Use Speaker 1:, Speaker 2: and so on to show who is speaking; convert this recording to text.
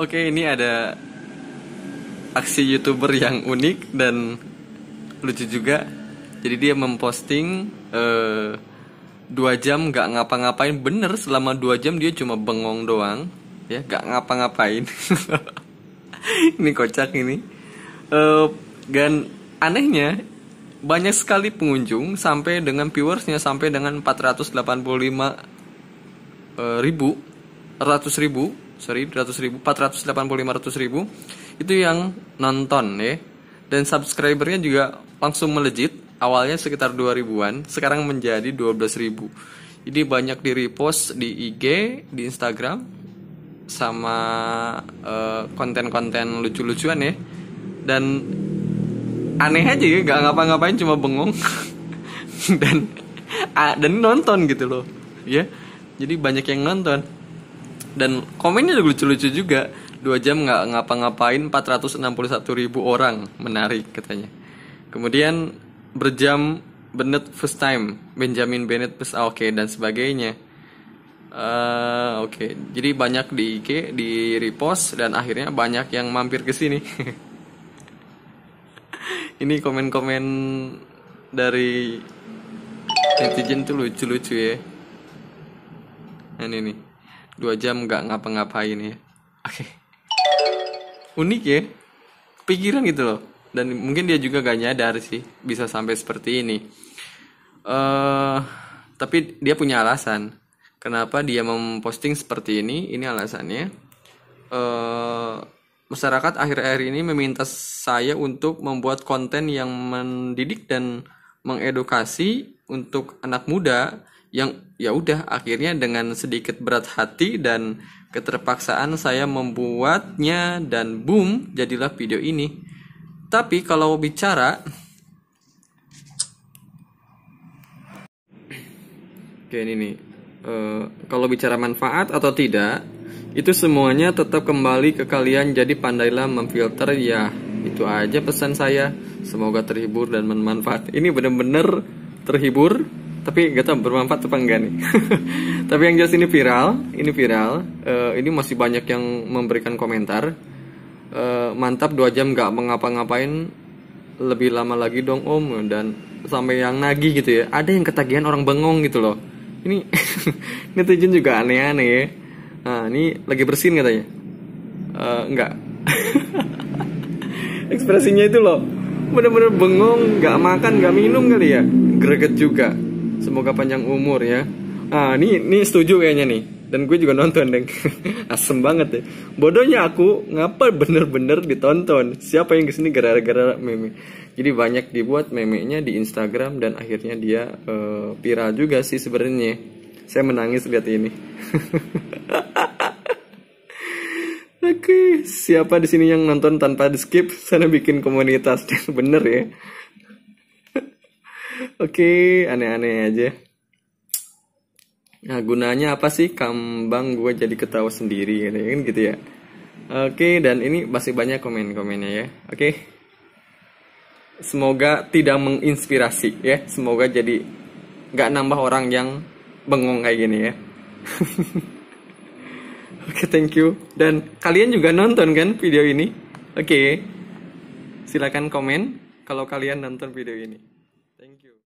Speaker 1: Oke, ini ada aksi youtuber yang unik dan lucu juga. Jadi dia memposting eh, dua jam gak ngapa-ngapain bener selama dua jam dia cuma bengong doang ya gak ngapa-ngapain ini kocak ini uh, dan anehnya banyak sekali pengunjung sampai dengan viewersnya sampai dengan 485 uh, eh, ribu 100 ribu sorry 100 ribu 485 ratus ribu itu yang nonton ya dan subscribernya juga langsung melejit awalnya sekitar 2 ribuan, sekarang menjadi ribu. Jadi banyak di repost di IG di Instagram sama konten eh, konten-konten lucu-lucuan ya dan aneh aja ya nggak ngapa-ngapain cuma bengong dan ah, dan nonton gitu loh ya jadi banyak yang nonton dan komennya juga lucu-lucu juga dua jam nggak ngapa-ngapain 461 ribu orang menarik katanya kemudian berjam Bennett first time Benjamin Bennett first ah, oke okay, dan sebagainya uh, oke okay. jadi banyak di IG di repost dan akhirnya banyak yang mampir ke sini ini komen-komen dari netizen tuh lucu-lucu ya. Ini nih dua jam nggak ngapa-ngapain ya oke unik ya pikiran gitu loh dan mungkin dia juga gak nyadar sih bisa sampai seperti ini uh, tapi dia punya alasan kenapa dia memposting seperti ini ini alasannya uh, masyarakat akhir-akhir ini meminta saya untuk membuat konten yang mendidik dan mengedukasi untuk anak muda yang ya udah akhirnya dengan sedikit berat hati dan keterpaksaan saya membuatnya dan boom jadilah video ini. Tapi kalau bicara Oke ini nih e, Kalau bicara manfaat atau tidak Itu semuanya tetap kembali ke kalian Jadi pandailah memfilter ya Itu aja pesan saya Semoga terhibur dan bermanfaat Ini benar-benar terhibur tapi gak tau bermanfaat apa enggak nih tapi yang jelas ini viral ini viral uh, ini masih banyak yang memberikan komentar uh, mantap dua jam gak mengapa-ngapain lebih lama lagi dong om dan sampai yang nagih gitu ya ada yang ketagihan orang bengong gitu loh ini netizen juga aneh-aneh ya nah ini lagi bersin katanya uh, eh, enggak ekspresinya itu loh bener-bener bengong nggak makan nggak minum kali ya greget juga semoga panjang umur ya ah ini ini setuju kayaknya nih dan gue juga nonton deng asem banget ya bodohnya aku ngapa bener-bener ditonton siapa yang kesini gara-gara meme jadi banyak dibuat memenya di Instagram dan akhirnya dia uh, viral juga sih sebenarnya saya menangis lihat ini Oke, siapa di sini yang nonton tanpa di skip? Sana bikin komunitas, bener ya. Oke, aneh-aneh aja. Nah, gunanya apa sih kambang gue jadi ketawa sendiri gitu kan gitu ya. Oke, dan ini masih banyak komen-komennya ya. Oke. Semoga tidak menginspirasi ya. Semoga jadi nggak nambah orang yang bengong kayak gini ya. Oke, thank you. Dan kalian juga nonton kan video ini? Oke. Silakan komen kalau kalian nonton video ini.